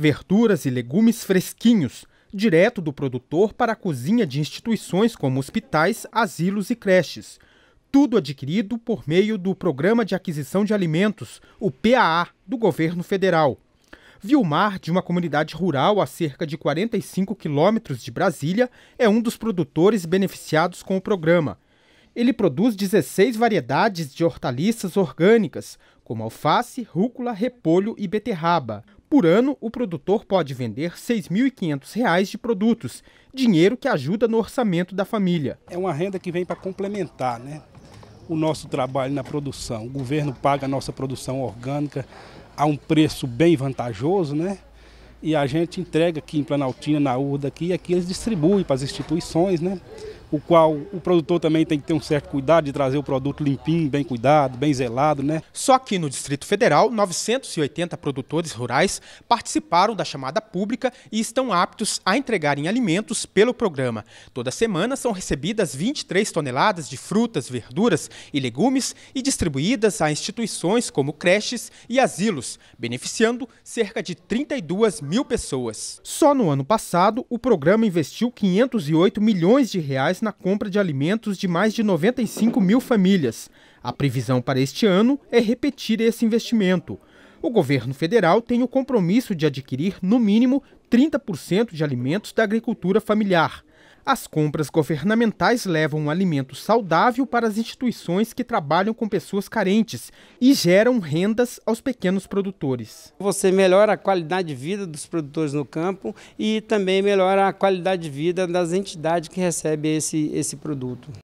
verduras e legumes fresquinhos, direto do produtor para a cozinha de instituições como hospitais, asilos e creches. Tudo adquirido por meio do Programa de Aquisição de Alimentos, o PAA, do governo federal. Vilmar, de uma comunidade rural a cerca de 45 quilômetros de Brasília, é um dos produtores beneficiados com o programa. Ele produz 16 variedades de hortaliças orgânicas, como alface, rúcula, repolho e beterraba. Por ano, o produtor pode vender R$ 6.500 de produtos, dinheiro que ajuda no orçamento da família. É uma renda que vem para complementar né, o nosso trabalho na produção. O governo paga a nossa produção orgânica a um preço bem vantajoso, né? E a gente entrega aqui em Planaltina, na URDA, aqui, e aqui eles distribuem para as instituições, né? o qual o produtor também tem que ter um certo cuidado de trazer o produto limpinho, bem cuidado, bem zelado, né? Só que no Distrito Federal, 980 produtores rurais participaram da chamada pública e estão aptos a entregarem alimentos pelo programa. Toda semana são recebidas 23 toneladas de frutas, verduras e legumes e distribuídas a instituições como creches e asilos, beneficiando cerca de 32 mil pessoas. Só no ano passado, o programa investiu 508 milhões de reais na compra de alimentos de mais de 95 mil famílias. A previsão para este ano é repetir esse investimento. O governo federal tem o compromisso de adquirir, no mínimo, 30% de alimentos da agricultura familiar. As compras governamentais levam um alimento saudável para as instituições que trabalham com pessoas carentes e geram rendas aos pequenos produtores. Você melhora a qualidade de vida dos produtores no campo e também melhora a qualidade de vida das entidades que recebem esse, esse produto.